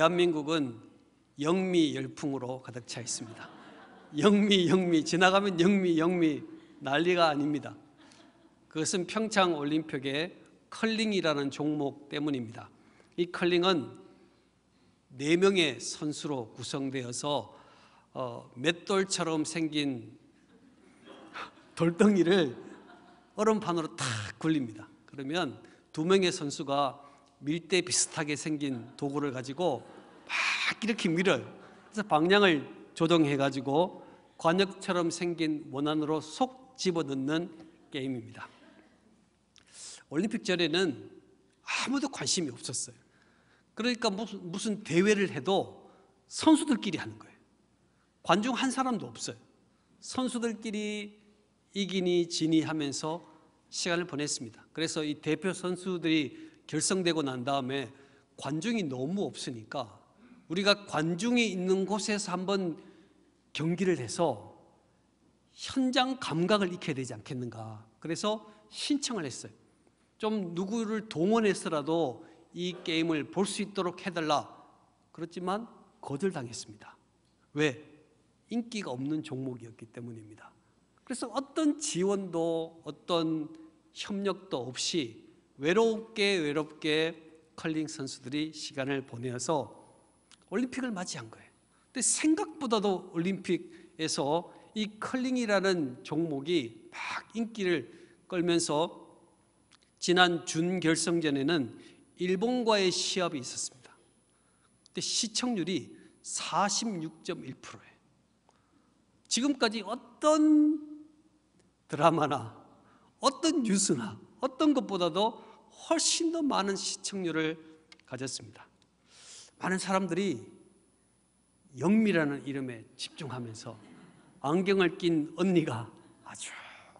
대한민국은 영미 열풍으로 가득 차 있습니다. 영미, 영미, 지나가면 영미, 영미, 난리가 아닙니다. 그것은 평창 올림픽의 컬링이라는 종목 때문입니다. 이 컬링은 4명의 선수로 구성되어서 어, 맷돌처럼 생긴 돌덩이를 얼음판으로 탁 굴립니다. 그러면 두 명의 선수가 밀대 비슷하게 생긴 도구를 가지고 막 이렇게 밀어요. 그래서 방향을 조정해 가지고 관역처럼 생긴 원안으로 속 집어넣는 게임입니다. 올림픽 전에는 아무도 관심이 없었어요. 그러니까 무슨, 무슨 대회를 해도 선수들끼리 하는 거예요. 관중 한 사람도 없어요. 선수들끼리 이기니 지니 하면서 시간을 보냈습니다. 그래서 이 대표 선수들이 결성되고 난 다음에 관중이 너무 없으니까 우리가 관중이 있는 곳에서 한번 경기를 해서 현장 감각을 익혀야 되지 않겠는가. 그래서 신청을 했어요. 좀 누구를 동원해서라도 이 게임을 볼 수 있도록 해달라. 그렇지만 거절당했습니다. 왜? 인기가 없는 종목이었기 때문입니다. 그래서 어떤 지원도 어떤 협력도 없이 외롭게 외롭게 컬링 선수들이 시간을 보내서 올림픽을 맞이한 거예요. 근데 생각보다도 올림픽에서 이 컬링이라는 종목이 막 인기를 끌면서 지난 준결승전에는 일본과의 시합이 있었습니다. 근데 시청률이 46.1%예요. 지금까지 어떤 드라마나 어떤 뉴스나 어떤 것보다도 훨씬 더 많은 시청률을 가졌습니다. 많은 사람들이 영미라는 이름에 집중하면서 안경을 낀 언니가 아주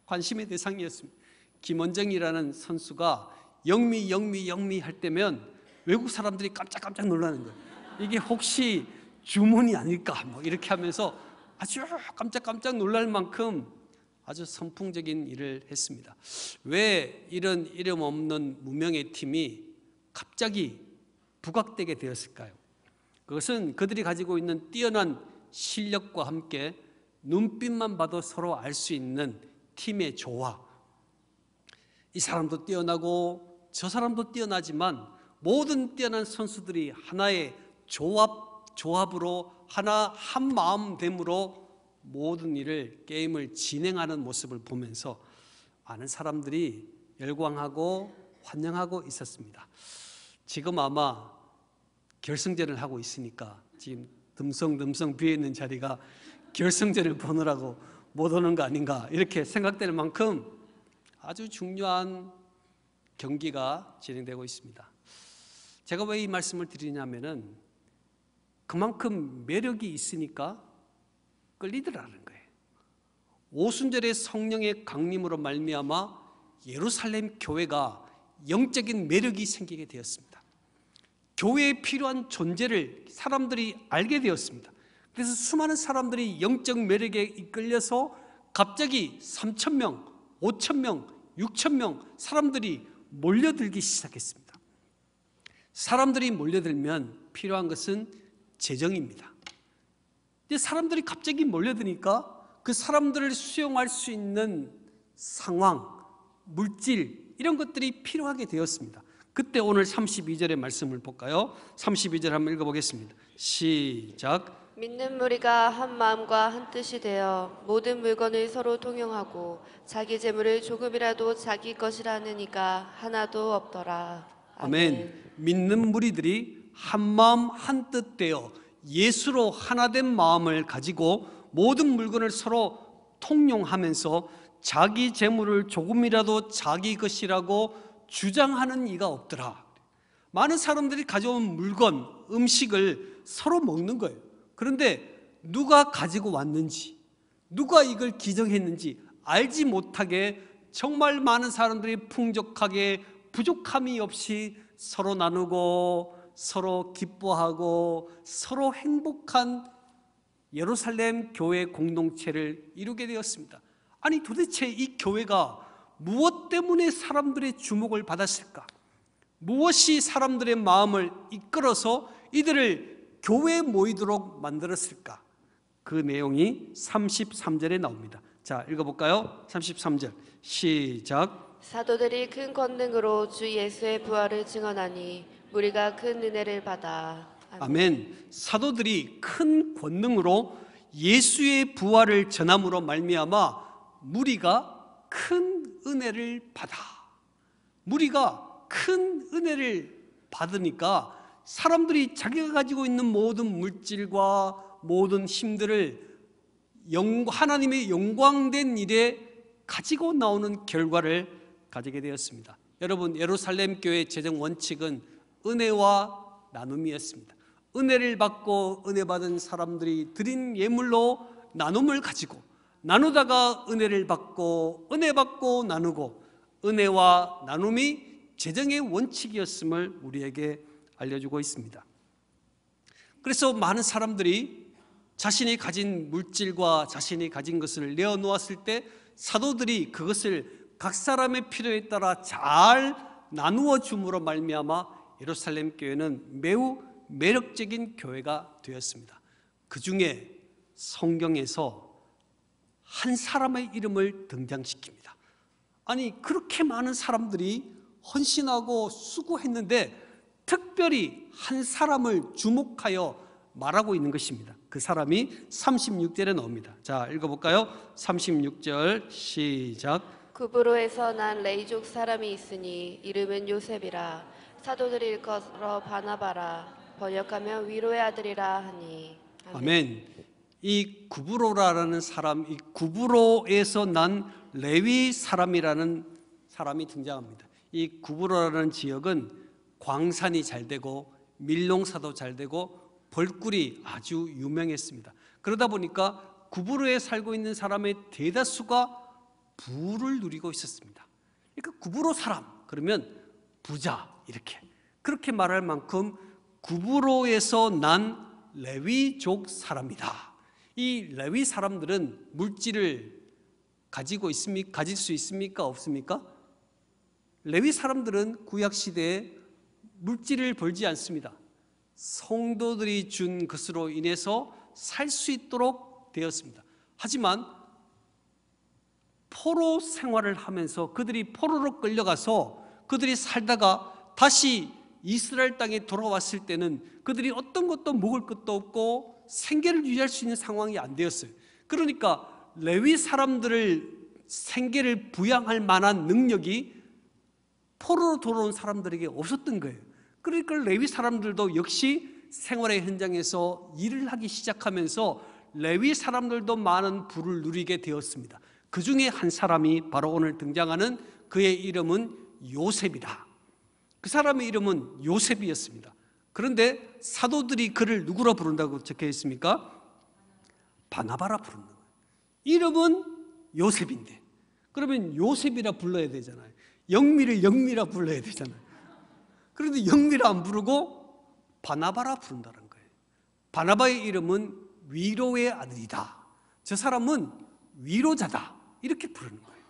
관심의 대상이었습니다. 김원정이라는 선수가 영미, 영미, 영미 할 때면 외국 사람들이 깜짝깜짝 놀라는 거예요. 이게 혹시 주문이 아닐까? 뭐 이렇게 하면서 아주 깜짝깜짝 놀랄 만큼 아주 선풍적인 일을 했습니다. 왜 이런 이름 없는 무명의 팀이 갑자기 부각되게 되었을까요? 그것은 그들이 가지고 있는 뛰어난 실력과 함께 눈빛만 봐도 서로 알 수 있는 팀의 조화. 이 사람도 뛰어나고 저 사람도 뛰어나지만 모든 뛰어난 선수들이 하나의 조합 조합으로 하나 한 마음 됨으로 모든 일을 게임을 진행하는 모습을 보면서 많은 사람들이 열광하고 환영하고 있었습니다. 지금 아마 결승전을 하고 있으니까 지금 듬성듬성 비어 있는 자리가 결승전을 보느라고 못 오는 거 아닌가 이렇게 생각될 만큼 아주 중요한 경기가 진행되고 있습니다. 제가 왜 이 말씀을 드리냐면은 그만큼 매력이 있으니까 끌리더라는 거예요. 오순절의 성령의 강림으로 말미암아 예루살렘 교회가 영적인 매력이 생기게 되었습니다. 교회에 필요한 존재를 사람들이 알게 되었습니다. 그래서 수많은 사람들이 영적 매력에 이끌려서 갑자기 3천 명, 5천 명, 6천 명 사람들이 몰려들기 시작했습니다. 사람들이 몰려들면 필요한 것은 재정입니다. 근데 사람들이 갑자기 몰려드니까 그 사람들을 수용할 수 있는 상황, 물질 이런 것들이 필요하게 되었습니다. 그때 오늘 32절의 말씀을 볼까요? 32절 한번 읽어보겠습니다. 시작. 믿는 무리가 한 마음과 한 뜻이 되어 모든 물건을 서로 통용하고 자기 재물을 조금이라도 자기 것이라는 이가 하나도 없더라. 아멘. 아멘. 믿는 무리들이 한 마음 한 뜻 되어 예수로 하나된 마음을 가지고 모든 물건을 서로 통용하면서 자기 재물을 조금이라도 자기 것이라고 주장하는 이가 없더라. 많은 사람들이 가져온 물건, 음식을 서로 먹는 거예요. 그런데 누가 가지고 왔는지, 누가 이걸 기증했는지 알지 못하게 정말 많은 사람들이 풍족하게 부족함이 없이 서로 나누고 서로 기뻐하고 서로 행복한 예루살렘 교회 공동체를 이루게 되었습니다. 아니 도대체 이 교회가 무엇 때문에 사람들의 주목을 받았을까? 무엇이 사람들의 마음을 이끌어서 이들을 교회에 모이도록 만들었을까? 그 내용이 33절에 나옵니다. 자, 읽어볼까요? 33절 시작 사도들이 큰 권능으로 주 예수의 부활을 증언하니 우리가 큰 은혜를 받아 아멘. 사도들이 큰 권능으로 예수의 부활을 전함으로 말미암아 무리가 큰 은혜를 받아. 무리가 큰 은혜를 받으니까 사람들이 자기가 가지고 있는 모든 물질과 모든 힘들을 하나님의 영광된 일에 가지고 나오는 결과를 가지게 되었습니다. 여러분 예루살렘 교회 재정 원칙은 은혜와 나눔이었습니다. 은혜를 받고 은혜 받은 사람들이 드린 예물로 나눔을 가지고 나누다가 은혜를 받고 은혜 받고 나누고 은혜와 나눔이 재정의 원칙이었음을 우리에게 알려주고 있습니다. 그래서 많은 사람들이 자신이 가진 물질과 자신이 가진 것을 내어놓았을 때 사도들이 그것을 각 사람의 필요에 따라 잘 나누어 줌으로 말미암아 예루살렘 교회는 매우 매력적인 교회가 되었습니다. 그 중에 성경에서 한 사람의 이름을 등장시킵니다. 아니, 그렇게 많은 사람들이 헌신하고 수고했는데 특별히 한 사람을 주목하여 말하고 있는 것입니다. 그 사람이 36절에 나옵니다. 자, 읽어볼까요? 36절 시작. 구브로에서 난 레이족 사람이 있으니 이름은 요셉이라. 사도들이 일컬어 바나바라 번역하면 위로의 아들이라 하니 아멘. 아멘. 이 구브로라라는 사람, 이 구브로에서 난 레위 사람이라는 사람이 등장합니다. 이 구브로라는 지역은 광산이 잘 되고 밀농사도 잘 되고 벌꿀이 아주 유명했습니다. 그러다 보니까 구브로에 살고 있는 사람의 대다수가 부를 누리고 있었습니다. 그러니까 구브로 사람 그러면 부자, 이렇게 그렇게 말할 만큼 구부로에서 난 레위족 사람이다. 이 레위 사람들은 물질을 가지고 있습니까? 가질 수 있습니까? 없습니까? 레위 사람들은 구약 시대에 물질을 벌지 않습니다. 성도들이 준 것으로 인해서 살 수 있도록 되었습니다. 하지만 포로 생활을 하면서 그들이 포로로 끌려가서 그들이 살다가 다시 이스라엘 땅에 돌아왔을 때는 그들이 어떤 것도 먹을 것도 없고 생계를 유지할 수 있는 상황이 안 되었어요. 그러니까 레위 사람들을 생계를 부양할 만한 능력이 포로로 돌아온 사람들에게 없었던 거예요. 그러니까 레위 사람들도 역시 생활의 현장에서 일을 하기 시작하면서 레위 사람들도 많은 부를 누리게 되었습니다. 그 중에 한 사람이 바로 오늘 등장하는 그의 이름은 요셉이다. 그 사람의 이름은 요셉이었습니다. 그런데 사도들이 그를 누구라 부른다고 적혀 있습니까? 바나바라 부르는 거예요. 이름은 요셉인데. 그러면 요셉이라 불러야 되잖아요. 영미를 영미라 불러야 되잖아요. 그런데 영미라 안 부르고 바나바라 부른다는 거예요. 바나바의 이름은 위로의 아들이다. 저 사람은 위로자다. 이렇게 부르는 거예요.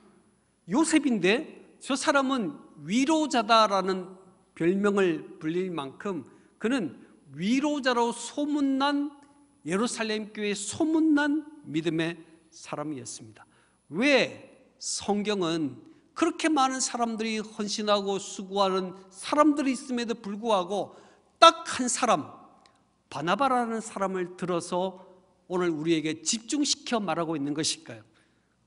요셉인데 저 사람은 위로자다라는 별명을 불릴 만큼 그는 위로자로 소문난 예루살렘 교회 소문난 믿음의 사람이었습니다. 왜 성경은 그렇게 많은 사람들이 헌신하고 수고하는 사람들이 있음에도 불구하고 딱 한 사람 바나바라는 사람을 들어서 오늘 우리에게 집중시켜 말하고 있는 것일까요?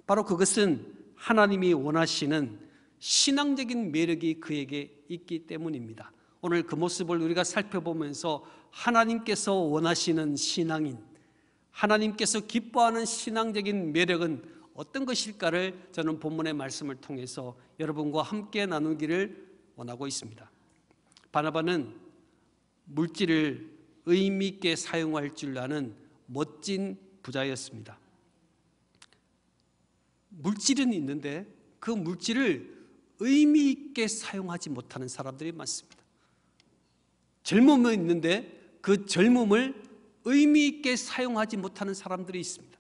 바로 그것은 하나님이 원하시는 신앙적인 매력이 그에게 있기 때문입니다. 오늘 그 모습을 우리가 살펴보면서 하나님께서 원하시는 신앙인, 하나님께서 기뻐하는 신앙적인 매력은 어떤 것일까를 저는 본문의 말씀을 통해서 여러분과 함께 나누기를 원하고 있습니다. 바나바는 물질을 의미 있게 사용할 줄 아는 멋진 부자였습니다. 물질은 있는데 그 물질을 의미 있게 사용하지 못하는 사람들이 많습니다. 젊음은 있는데 그 젊음을 의미 있게 사용하지 못하는 사람들이 있습니다.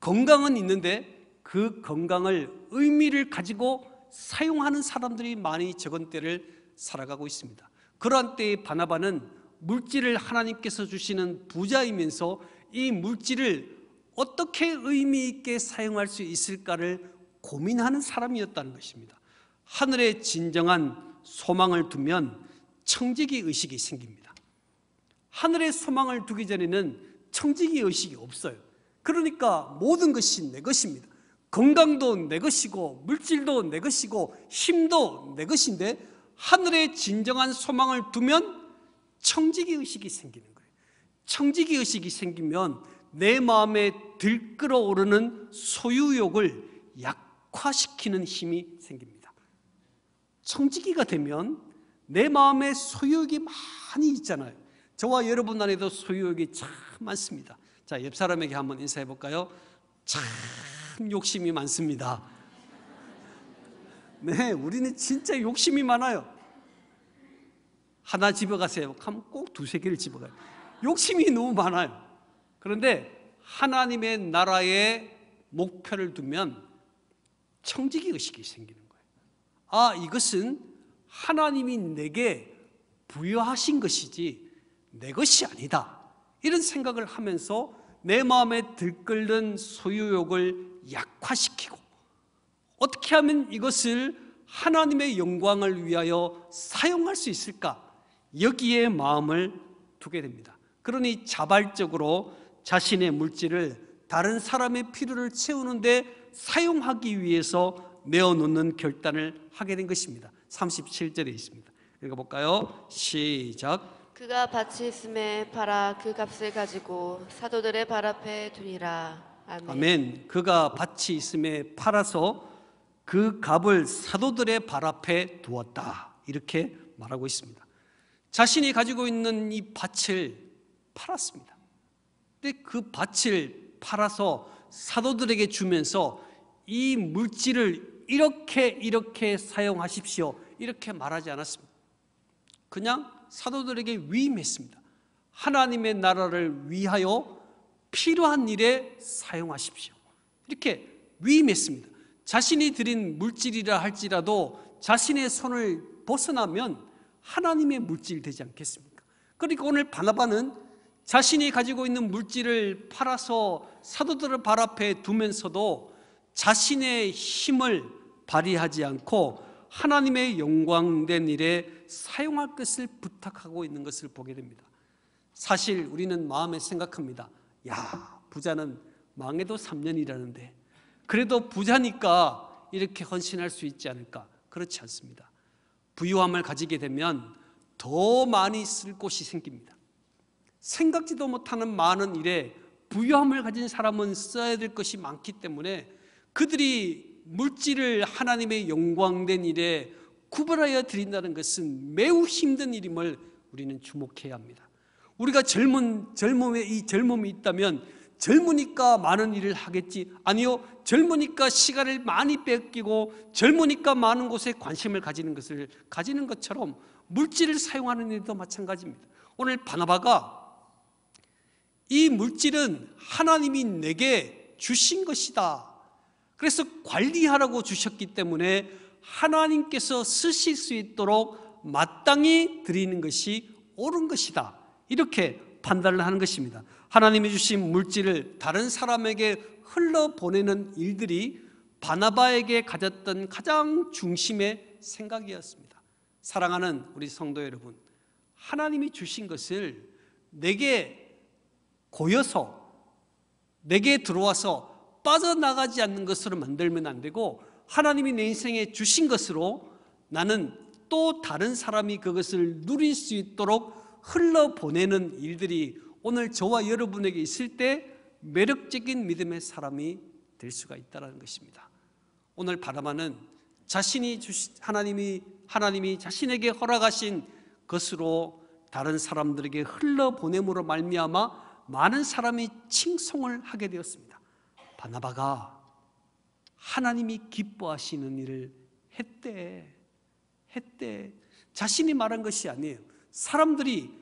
건강은 있는데 그 건강을 의미를 가지고 사용하는 사람들이 많이 적은 때를 살아가고 있습니다. 그러 때에 바나바는 물질을 하나님께서 주시는 부자이면서 이 물질을 어떻게 의미 있게 사용할 수 있을까를 고민하는 사람이었다는 것입니다. 하늘에 진정한 소망을 두면 청지기 의식이 생깁니다. 하늘에 소망을 두기 전에는 청지기 의식이 없어요. 그러니까 모든 것이 내 것입니다. 건강도 내 것이고 물질도 내 것이고 힘도 내 것인데 하늘에 진정한 소망을 두면 청지기 의식이 생기는 거예요. 청지기 의식이 생기면 내 마음에 들끓어 오르는 소유욕을 약화시키는 힘이 생깁니다. 청지기가 되면 내 마음에 소유욕이 많이 있잖아요. 저와 여러분 안에도 소유욕이 참 많습니다. 자, 옆 사람에게 한번 인사해 볼까요? 참 욕심이 많습니다. 네, 우리는 진짜 욕심이 많아요. 하나 집어가세요. 하면 꼭 두세 개를 집어가요. 욕심이 너무 많아요. 그런데 하나님의 나라에 목표를 두면 청지기 의식이 생기는 아, 이것은 하나님이 내게 부여하신 것이지 내 것이 아니다. 이런 생각을 하면서 내 마음에 들끓는 소유욕을 약화시키고 어떻게 하면 이것을 하나님의 영광을 위하여 사용할 수 있을까? 여기에 마음을 두게 됩니다. 그러니 자발적으로 자신의 물질을 다른 사람의 필요를 채우는데 사용하기 위해서 내어놓는 결단을 하게 된 것입니다. 37절에 있습니다. 읽어볼까요? 시작. 그가 밭이 있음에 팔아 그 값을 가지고 사도들의 발 앞에 두니라. 아멘. 아멘. 그가 밭이 있음에 팔아서 그 값을 사도들의 발 앞에 두었다. 이렇게 말하고 있습니다. 자신이 가지고 있는 이 밭을 팔았습니다. 근데 그 밭을 팔아서 사도들에게 주면서 이 물질을 이렇게 이렇게 사용하십시오 이렇게 말하지 않았습니다 그냥 사도들에게 위임했습니다 하나님의 나라를 위하여 필요한 일에 사용하십시오 이렇게 위임했습니다 자신이 드린 물질이라 할지라도 자신의 손을 벗어나면 하나님의 물질 되지 않겠습니까? 그러니까 오늘 바나바는 자신이 가지고 있는 물질을 팔아서 사도들을 발 앞에 두면서도 자신의 힘을 발휘하지 않고 하나님의 영광된 일에 사용할 것을 부탁하고 있는 것을 보게 됩니다. 사실 우리는 마음에 생각합니다. 야, 부자는 망해도 3년이라는데 그래도 부자니까 이렇게 헌신할 수 있지 않을까? 그렇지 않습니다. 부유함을 가지게 되면 더 많이 쓸 곳이 생깁니다. 생각지도 못하는 많은 일에 부유함을 가진 사람은 써야 될 것이 많기 때문에 그들이 물질을 하나님의 영광된 일에 구별하여 드린다는 것은 매우 힘든 일임을 우리는 주목해야 합니다. 우리가 젊은 젊음에 이 젊음이 있다면 젊으니까 많은 일을 하겠지 아니요 젊으니까 시간을 많이 뺏기고 젊으니까 많은 곳에 관심을 가지는 것을 가지는 것처럼 물질을 사용하는 일도 마찬가지입니다. 오늘 바나바가 이 물질은 하나님이 내게 주신 것이다 그래서 관리하라고 주셨기 때문에 하나님께서 쓰실 수 있도록 마땅히 드리는 것이 옳은 것이다. 이렇게 판단을 하는 것입니다. 하나님이 주신 물질을 다른 사람에게 흘러보내는 일들이 바나바에게 가졌던 가장 중심의 생각이었습니다. 사랑하는 우리 성도 여러분, 하나님이 주신 것을 내게 고여서 내게 들어와서 빠져나가지 않는 것으로 만들면 안 되고 하나님이 내 인생에 주신 것으로 나는 또 다른 사람이 그것을 누릴 수 있도록 흘러보내는 일들이 오늘 저와 여러분에게 있을 때 매력적인 믿음의 사람이 될 수가 있다는 것입니다 오늘 바라마는 자신이 주시, 하나님이, 하나님이 자신에게 허락하신 것으로 다른 사람들에게 흘러보냄으로 말미암아 많은 사람이 칭송을 하게 되었습니다 바나바가 하나님이 기뻐하시는 일을 했대. 했대. 자신이 말한 것이 아니에요. 사람들이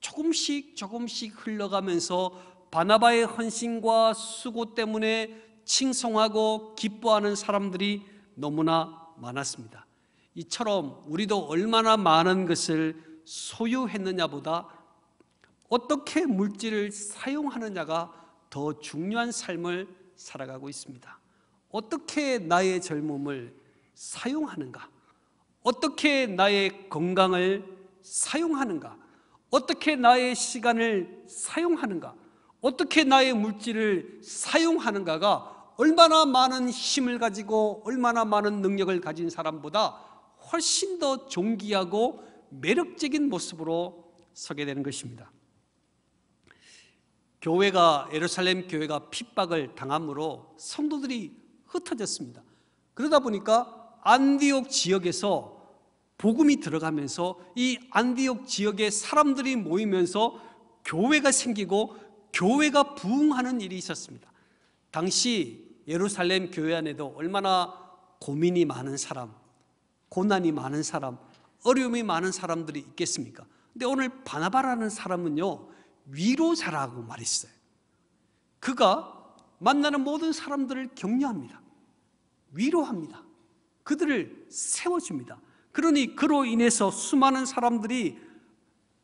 조금씩 조금씩 흘러가면서 바나바의 헌신과 수고 때문에 칭송하고 기뻐하는 사람들이 너무나 많았습니다. 이처럼 우리도 얼마나 많은 것을 소유했느냐보다 어떻게 물질을 사용하느냐가 더 중요한 삶을 살아가고 있습니다. 어떻게 나의 젊음을 사용하는가? 어떻게 나의 건강을 사용하는가? 어떻게 나의 시간을 사용하는가? 어떻게 나의 물질을 사용하는가가 얼마나 많은 힘을 가지고 얼마나 많은 능력을 가진 사람보다 훨씬 더 존귀하고 매력적인 모습으로 서게 되는 것입니다. 교회가 예루살렘 교회가 핍박을 당함으로 성도들이 흩어졌습니다. 그러다 보니까 안디옥 지역에서 복음이 들어가면서 이 안디옥 지역에 사람들이 모이면서 교회가 생기고 교회가 부흥하는 일이 있었습니다. 당시 예루살렘 교회 안에도 얼마나 고민이 많은 사람, 고난이 많은 사람, 어려움이 많은 사람들이 있겠습니까? 근데 오늘 바나바라는 사람은요. 위로 자라고 말했어요. 그가 만나는 모든 사람들을 격려합니다. 위로합니다. 그들을 세워줍니다. 그러니 그로 인해서 수많은 사람들이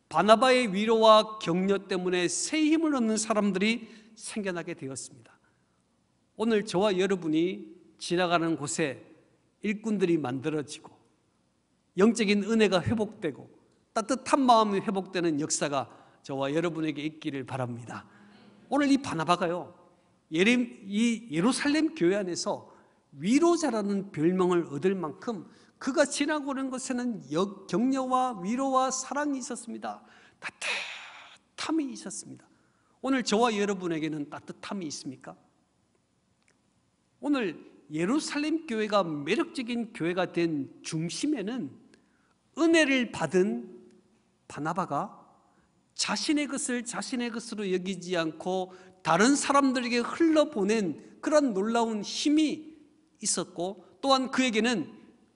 바나바의 위로와 격려 때문에 새 힘을 얻는 사람들이 생겨나게 되었습니다. 오늘 저와 여러분이 지나가는 곳에 일꾼들이 만들어지고 영적인 은혜가 회복되고 따뜻한 마음이 회복되는 역사가 저와 여러분에게 있기를 바랍니다. 오늘 이 바나바가요. 이 예루살렘 교회 안에서 위로자라는 별명을 얻을 만큼 그가 지나고는 것에는 역, 격려와 위로와 사랑이 있었습니다. 따뜻함이 있었습니다. 오늘 저와 여러분에게는 따뜻함이 있습니까? 오늘 예루살렘 교회가 매력적인 교회가 된 중심에는 은혜를 받은 바나바가 자신의 것을 자신의 것으로 여기지 않고 다른 사람들에게 흘러보낸 그런 놀라운 힘이 있었고 또한 그에게는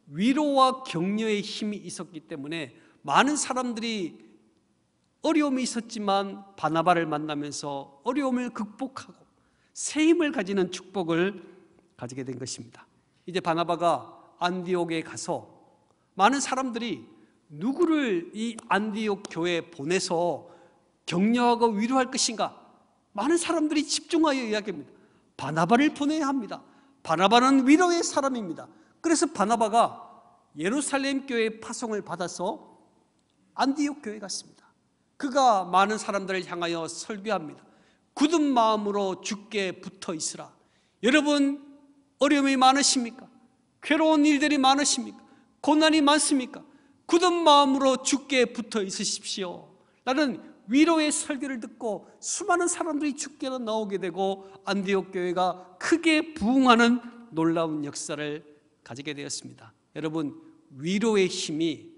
위로와 격려의 힘이 있었기 때문에 많은 사람들이 어려움이 있었지만 바나바를 만나면서 어려움을 극복하고 새 힘을 가지는 축복을 가지게 된 것입니다 이제 바나바가 안디옥에 가서 많은 사람들이 누구를 이 안디옥 교회에 보내서 격려하고 위로할 것인가? 많은 사람들이 집중하여 이야기합니다. 바나바를 보내야 합니다. 바나바는 위로의 사람입니다. 그래서 바나바가 예루살렘 교회의 파송을 받아서 안디옥 교회 갔습니다. 그가 많은 사람들을 향하여 설교합니다. 굳은 마음으로 죽게 붙어 있으라. 여러분 어려움이 많으십니까? 괴로운 일들이 많으십니까? 고난이 많습니까? 굳은 마음으로 죽게 붙어 있으십시오. 나는 위로의 설교를 듣고 수많은 사람들이 주께로 나오게 되고 안디옥 교회가 크게 부흥하는 놀라운 역사를 가지게 되었습니다. 여러분 위로의 힘이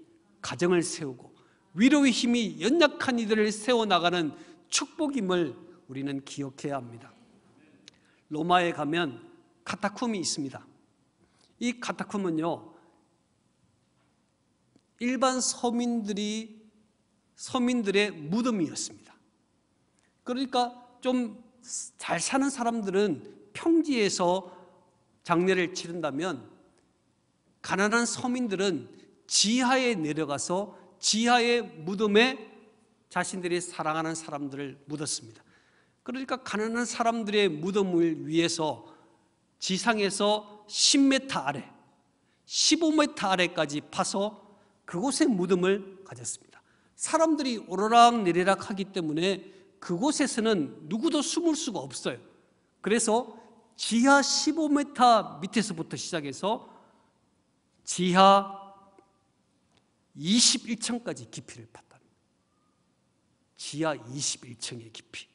가정을 세우고 위로의 힘이 연약한 이들을 세워 나가는 축복임을 우리는 기억해야 합니다. 로마에 가면 카타콤이 있습니다. 이 카타콤은요 일반 서민들이 서민들의 무덤이었습니다. 그러니까 좀 잘 사는 사람들은 평지에서 장례를 치른다면 가난한 서민들은 지하에 내려가서 지하의 무덤에 자신들이 사랑하는 사람들을 묻었습니다. 그러니까 가난한 사람들의 무덤을 위해서 지상에서 10m 아래, 15m 아래까지 파서 그곳에 무덤을 가졌습니다. 사람들이 오르락 내리락 하기 때문에 그곳에서는 누구도 숨을 수가 없어요. 그래서 지하 15m 밑에서부터 시작해서 지하 21층까지 깊이를 팠다 지하 21층의 깊이.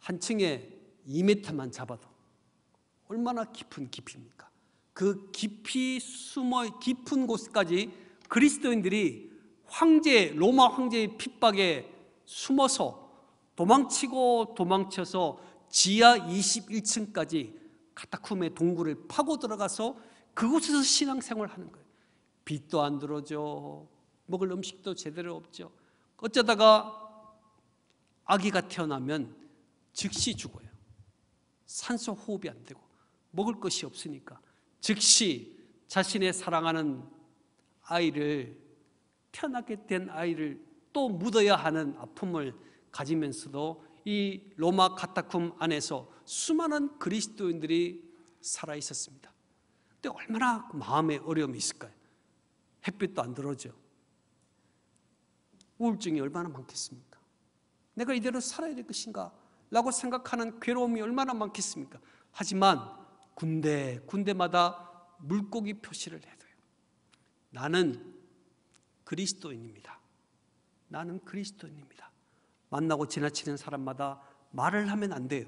한 층에 2m만 잡아도 얼마나 깊은 깊이입니까? 그 깊이 숨어 깊은 곳까지 그리스도인들이 황제 로마 황제의 핍박에 숨어서 도망치고 도망쳐서 지하 21층까지 카타쿰의 동굴을 파고 들어가서 그곳에서 신앙생활을 하는 거예요. 빚도 안들어오죠 먹을 음식도 제대로 없죠. 어쩌다가 아기가 태어나면 즉시 죽어요. 산소 호흡이 안 되고 먹을 것이 없으니까 즉시 자신의 사랑하는 아이를 태어나게 된 아이를 또 묻어야 하는 아픔을 가지면서도 이 로마 카타쿰 안에서 수많은 그리스도인들이 살아 있었습니다. 근데 얼마나 마음의 어려움이 있을까요? 햇빛도 안 들어오죠. 우울증이 얼마나 많겠습니까? 내가 이대로 살아야 될 것인가? 라고 생각하는 괴로움이 얼마나 많겠습니까? 하지만 군대, 군대마다 물고기 표시를 해요. 나는 그리스도인입니다. 나는 그리스도인입니다. 만나고 지나치는 사람마다 말을 하면 안 돼요.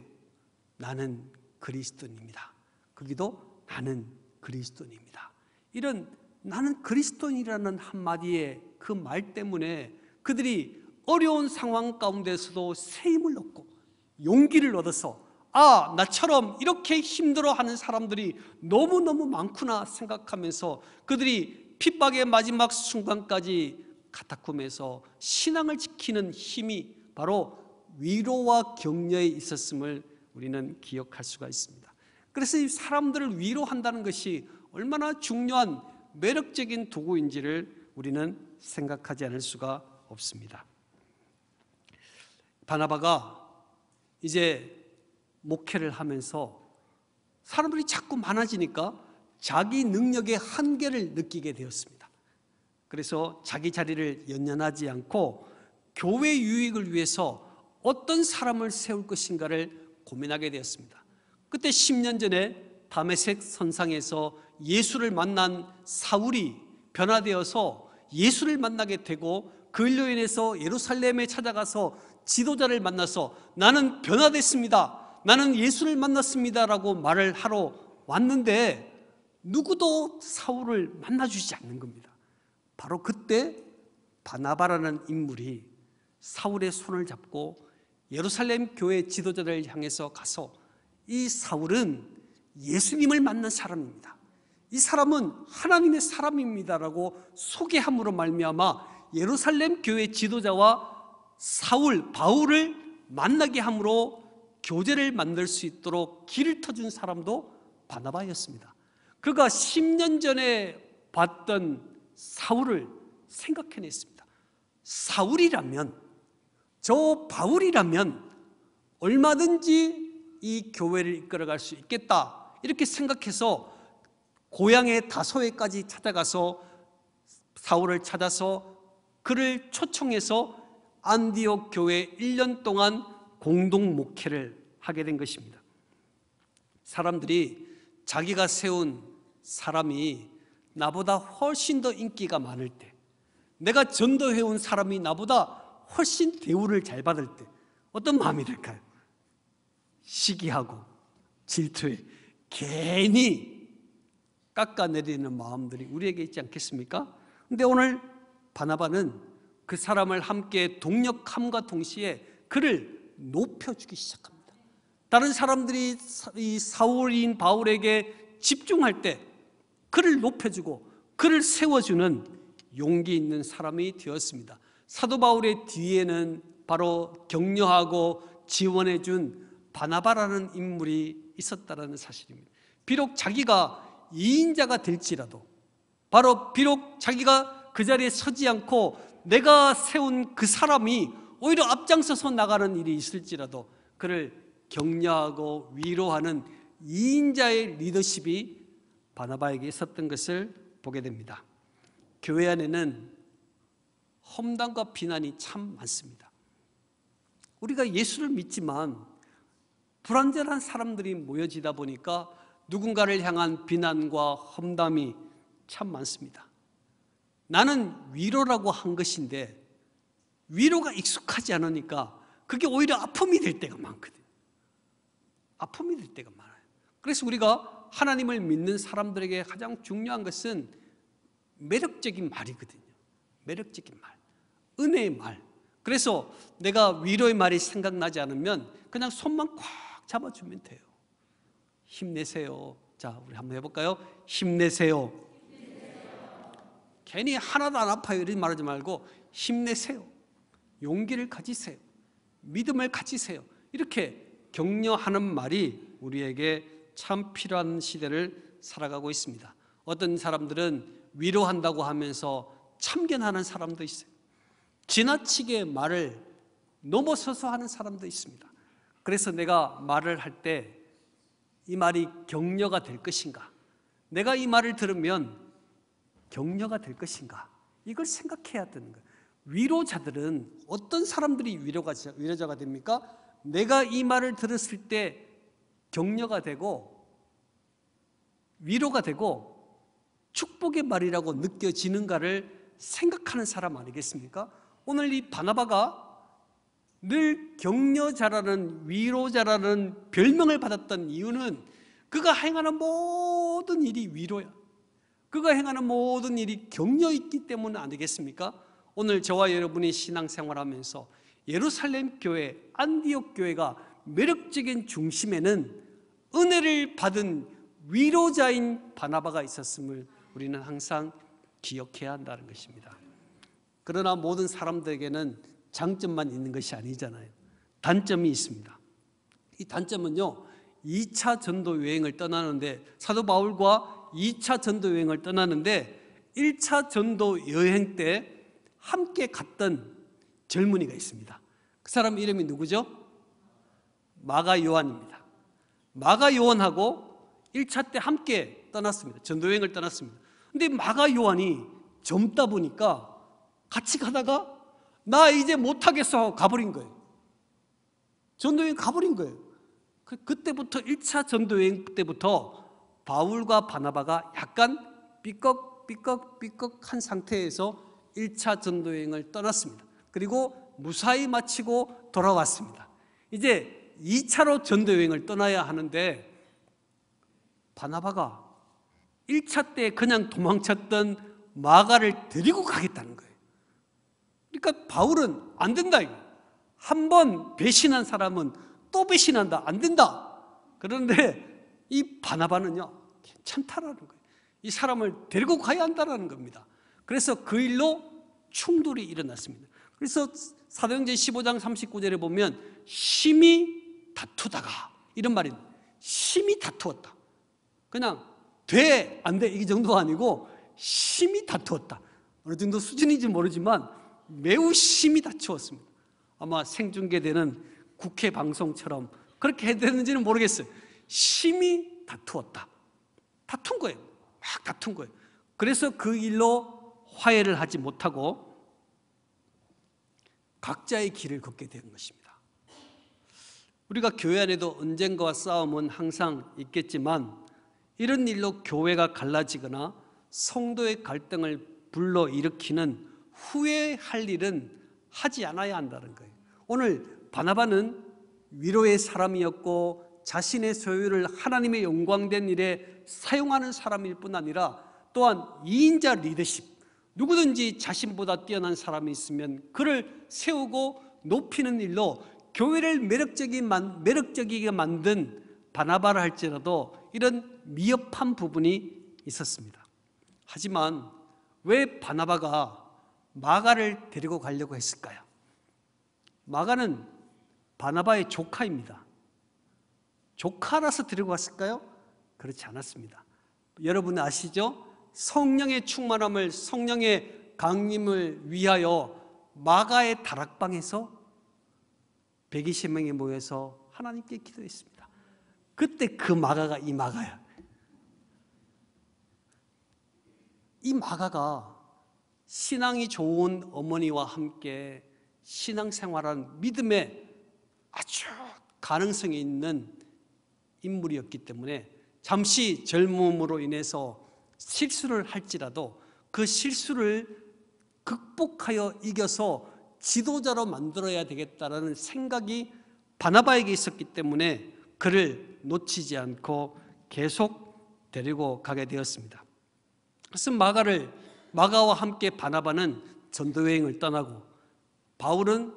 나는 그리스도인입니다. 거기도 나는 그리스도인입니다. 이런 나는 그리스도인이라는 한마디의 그 말 때문에 그들이 어려운 상황 가운데서도 세임을 얻고 용기를 얻어서 아, 나처럼 이렇게 힘들어하는 사람들이 너무너무 많구나 생각하면서 그들이 핍박의 마지막 순간까지 카타콤에서 신앙을 지키는 힘이 바로 위로와 격려에 있었음을 우리는 기억할 수가 있습니다. 그래서 이 사람들을 위로한다는 것이 얼마나 중요한 매력적인 도구인지를 우리는 생각하지 않을 수가 없습니다. 바나바가 이제 목회를 하면서 사람들이 자꾸 많아지니까 자기 능력의 한계를 느끼게 되었습니다. 그래서 자기 자리를 연연하지 않고 교회 유익을 위해서 어떤 사람을 세울 것인가를 고민하게 되었습니다. 그때 10년 전에 다메섹 선상에서 예수를 만난 사울이 변화되어서 예수를 만나게 되고 그 일로 인해서 예루살렘에 찾아가서 지도자를 만나서 나는 변화됐습니다. 나는 예수를 만났습니다라고 말을 하러 왔는데 누구도 사울을 만나주지 않는 겁니다. 바로 그때 바나바라는 인물이 사울의 손을 잡고 예루살렘 교회 지도자를 향해서 가서 이 사울은 예수님을 만난 사람입니다. 이 사람은 하나님의 사람입니다라고 소개함으로 말미암아 예루살렘 교회 지도자와 사울 바울을 만나게 함으로 교제를 만들 수 있도록 길을 터준 사람도 바나바였습니다. 그가 10년 전에 봤던 사울을 생각해냈습니다. 사울이라면, 저 바울이라면 얼마든지 이 교회를 이끌어갈 수 있겠다. 이렇게 생각해서 고향의 다소회까지 찾아가서 사울을 찾아서 그를 초청해서 안디옥 교회 1년 동안 공동 목회를 하게 된 것입니다. 사람들이 자기가 세운 사람이 나보다 훨씬 더 인기가 많을 때, 내가 전도해온 사람이 나보다 훨씬 대우를 잘 받을 때, 어떤 마음이 들까요? 시기하고 질투에 괜히 깎아내리는 마음들이 우리에게 있지 않겠습니까? 근데 오늘 바나바는 그 사람을 함께 동력함과 동시에 그를 높여주기 시작합니다. 다른 사람들이 사울인 바울에게 집중할 때 그를 높여주고 그를 세워주는 용기 있는 사람이 되었습니다. 사도 바울의 뒤에는 바로 격려하고 지원해 준 바나바라는 인물이 있었다는 사실입니다. 비록 자기가 2인자가 될지라도 바로 비록 자기가 그 자리에 서지 않고 내가 세운 그 사람이 오히려 앞장서서 나가는 일이 있을지라도 그를 격려하고 위로하는 2인자의 리더십이 바나바에게 있었던 것을 보게 됩니다. 교회 안에는 험담과 비난이 참 많습니다. 우리가 예수를 믿지만 불완전한 사람들이 모여지다 보니까 누군가를 향한 비난과 험담이 참 많습니다. 나는 위로라고 한 것인데 위로가 익숙하지 않으니까 그게 오히려 아픔이 될 때가 많거든. 아픔이 될 때가 많아요. 그래서 우리가 하나님을 믿는 사람들에게 가장 중요한 것은 매력적인 말이거든요 매력적인 말, 은혜의 말 그래서 내가 위로의 말이 생각나지 않으면 그냥 손만 꽉 잡아주면 돼요 힘내세요 자 우리 한번 해볼까요? 힘내세요, 힘내세요. 괜히 하나도 안 아파요 이런 말하지 말고 힘내세요 용기를 가지세요 믿음을 가지세요 이렇게 격려하는 말이 우리에게 참 필요한 시대를 살아가고 있습니다. 어떤 사람들은 위로한다고 하면서 참견하는 사람도 있어요. 지나치게 말을 넘어서서 하는 사람도 있습니다. 그래서 내가 말을 할 때 이 말이 격려가 될 것인가? 내가 이 말을 들으면 격려가 될 것인가? 이걸 생각해야 되는 거예요. 위로자들은 어떤 사람들이 위로가, 위로자가 됩니까? 내가 이 말을 들었을 때 격려가 되고 위로가 되고 축복의 말이라고 느껴지는가를 생각하는 사람 아니겠습니까? 오늘 이 바나바가 늘 격려자라는 위로자라는 별명을 받았던 이유는 그가 행하는 모든 일이 위로야. 그가 행하는 모든 일이 격려있기 때문 아니겠습니까? 오늘 저와 여러분이 신앙생활하면서 예루살렘 교회, 안디옥 교회가 매력적인 중심에는 은혜를 받은 위로자인 바나바가 있었음을 우리는 항상 기억해야 한다는 것입니다. 그러나 모든 사람들에게는 장점만 있는 것이 아니잖아요. 단점이 있습니다. 이 단점은요, 2차 전도 여행을 떠나는데 사도 바울과 2차 전도 여행을 떠나는데 1차 전도 여행 때 함께 갔던 젊은이가 있습니다. 그 사람 이름이 누구죠? 마가 요한입니다. 마가 요한하고 1차 때 함께 떠났습니다. 전도여행을 떠났습니다. 근데 마가 요한이 젊다 보니까 같이 가다가 나 이제 못하겠어 하고 가버린 거예요. 전도여행 가버린 거예요. 그, 그때부터 1차 전도여행 때부터 바울과 바나바가 약간 삐걱삐걱삐걱한 상태에서 1차 전도여행을 떠났습니다. 그리고 무사히 마치고 돌아왔습니다. 이제 2차로 전도여행을 떠나야 하는데 바나바가 1차 때 그냥 도망쳤던 마가를 데리고 가겠다는 거예요. 그러니까 바울은 안 된다. 한 번 배신한 사람은 또 배신한다. 안 된다. 그런데 이 바나바는요, 괜찮다라는 거예요. 이 사람을 데리고 가야 한다는 겁니다. 그래서 그 일로 충돌이 일어났습니다. 그래서 사도행전 15장 39절에 보면 심히 다투다가 이런 말이 심히 다투었다. 그냥 돼, 안 돼, 이 정도가 아니고 심히 다투었다. 어느 정도 수준인지 모르지만 매우 심히 다투었습니다. 아마 생중계되는 국회 방송처럼 그렇게 해야 되는지는 모르겠어요. 심히 다투었다. 다툰 거예요. 막 다툰 거예요. 그래서 그 일로 화해를 하지 못하고 각자의 길을 걷게 된 것입니다. 우리가 교회 안에도 언젠가와 싸움은 항상 있겠지만 이런 일로 교회가 갈라지거나 성도의 갈등을 불러일으키는 후회할 일은 하지 않아야 한다는 거예요 오늘 바나바는 위로의 사람이었고 자신의 소유를 하나님의 영광된 일에 사용하는 사람일 뿐 아니라 또한 2인자 리더십 누구든지 자신보다 뛰어난 사람이 있으면 그를 세우고 높이는 일로 교회를 매력적인, 매력적이게 만든 바나바를 할지라도 이런 미흡한 부분이 있었습니다. 하지만 왜 바나바가 마가를 데리고 가려고 했을까요? 마가는 바나바의 조카입니다. 조카라서 데리고 갔을까요? 그렇지 않았습니다. 여러분 아시죠? 성령의 충만함을 성령의 강림을 위하여 마가의 다락방에서 120명이 모여서 하나님께 기도했습니다. 그때 그 마가가 이 마가야. 이 마가가 신앙이 좋은 어머니와 함께 신앙생활한 믿음의 아주 가능성이 있는 인물이었기 때문에 잠시 젊음으로 인해서 실수를 할지라도 그 실수를 극복하여 이겨서 지도자로 만들어야 되겠다라는 생각이 바나바에게 있었기 때문에 그를 놓치지 않고 계속 데리고 가게 되었습니다. 그래서 마가를 마가와 함께 바나바는 전도 여행을 떠나고 바울은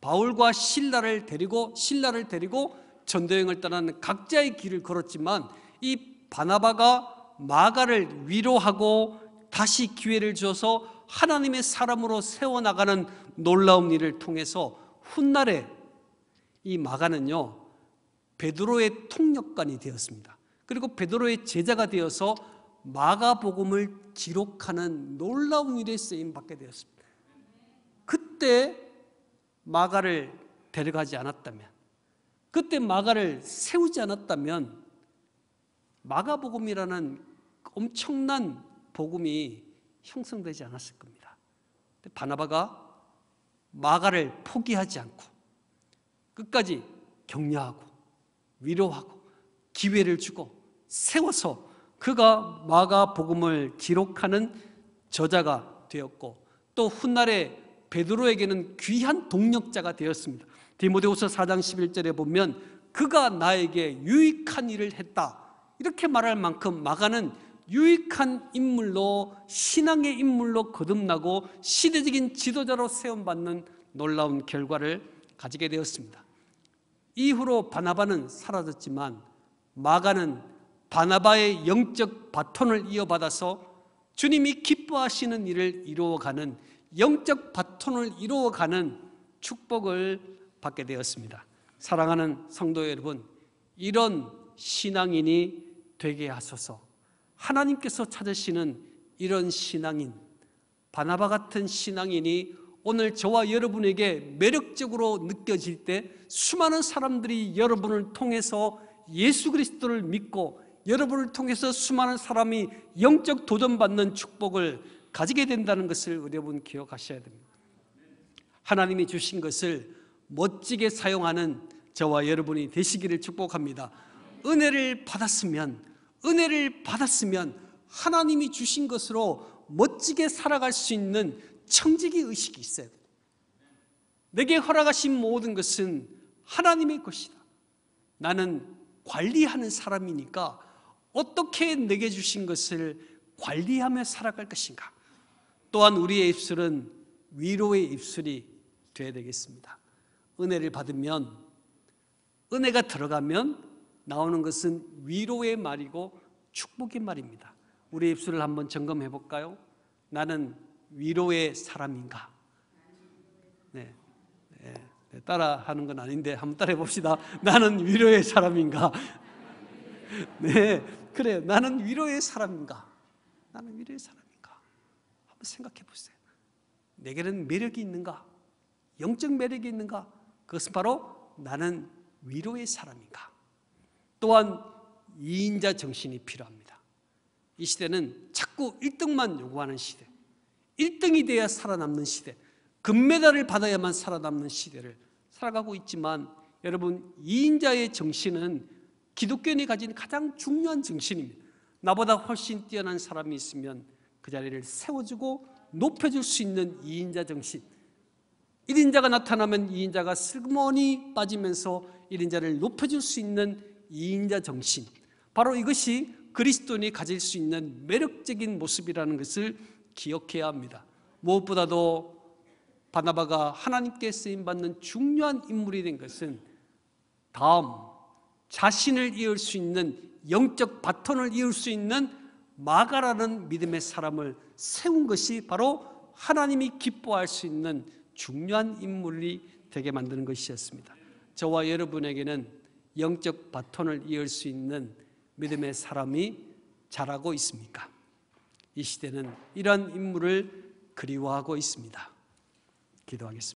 바울과 신라를 데리고 신라를 데리고 전도 여행을 떠나 각자의 길을 걸었지만 이 바나바가 마가를 위로하고 다시 기회를 주어서 하나님의 사람으로 세워 나가는 놀라운 일을 통해서 훗날에 이 마가는요 베드로의 통역관이 되었습니다. 그리고 베드로의 제자가 되어서 마가복음을 기록하는 놀라운 일에 쓰임 받게 되었습니다. 그때 마가를 데려가지 않았다면, 그때 마가를 세우지 않았다면, 마가복음이라는 엄청난 복음이 형성되지 않았을 겁니다. 바나바가 마가를 포기하지 않고 끝까지 격려하고 위로하고 기회를 주고 세워서 그가 마가 복음을 기록하는 저자가 되었고 또 훗날에 베드로에게는 귀한 동력자가 되었습니다. 디모데후서 4장 11절에 보면 그가 나에게 유익한 일을 했다. 이렇게 말할 만큼 마가는 유익한 인물로 신앙의 인물로 거듭나고 시대적인 지도자로 세움받는 놀라운 결과를 가지게 되었습니다. 이후로 바나바는 사라졌지만 마가는 바나바의 영적 바톤을 이어받아서 주님이 기뻐하시는 일을 이루어가는 영적 바톤을 이루어가는 축복을 받게 되었습니다. 사랑하는 성도 여러분, 이런 신앙인이 되게 하소서. 하나님께서 찾으시는 이런 신앙인, 바나바 같은 신앙인이 오늘 저와 여러분에게 매력적으로 느껴질 때 수많은 사람들이 여러분을 통해서 예수 그리스도를 믿고 여러분을 통해서 수많은 사람이 영적 도전받는 축복을 가지게 된다는 것을 여러분 기억하셔야 됩니다. 하나님이 주신 것을 멋지게 사용하는 저와 여러분이 되시기를 축복합니다. 은혜를 받았으면 은혜를 받았으면 하나님이 주신 것으로 멋지게 살아갈 수 있는 청지기 의식이 있어야 돼 내게 허락하신 모든 것은 하나님의 것이다. 나는 관리하는 사람이니까 어떻게 내게 주신 것을 관리하며 살아갈 것인가. 또한 우리의 입술은 위로의 입술이 되야 되겠습니다. 은혜를 받으면 은혜가 들어가면 나오는 것은 위로의 말이고 축복의 말입니다. 우리 입술을 한번 점검해 볼까요? 나는 위로의 사람인가? 네. 네. 네 따라 하는 건 아닌데 한번 따라 봅시다. 나는 위로의 사람인가? 네. 그래요. 나는 위로의 사람인가? 나는 위로의 사람인가? 한번 생각해 보세요. 내게는 매력이 있는가? 영적 매력이 있는가? 그것은 바로 나는 위로의 사람인가? 또한 이인자 정신이 필요합니다. 이 시대는 자꾸 1등만 요구하는 시대. 1등이 돼야 살아남는 시대, 금메달을 받아야만 살아남는 시대를 살아가고 있지만 여러분 이인자의 정신은 기독교인이 가진 가장 중요한 정신입니다. 나보다 훨씬 뛰어난 사람이 있으면 그 자리를 세워주고 높여줄 수 있는 이인자 정신. 1인자가 나타나면 2인자가 슬그머니 빠지면서 1인자를 높여줄 수 있는 2인자 정신. 바로 이것이 그리스도인이 가질 수 있는 매력적인 모습이라는 것을 기억해야 합니다. 무엇보다도 바나바가 하나님께 쓰임 받는 중요한 인물이 된 것은 다음 자신을 이을 수 있는 영적 바톤을 이을 수 있는 마가라는 믿음의 사람을 세운 것이 바로 하나님이 기뻐할 수 있는 중요한 인물이 되게 만드는 것이었습니다. 저와 여러분에게는 영적 바톤을 이을 수 있는 믿음의 사람이 자라고 있습니까? 이 시대는 이런 인물을 그리워하고 있습니다. 기도하겠습니다.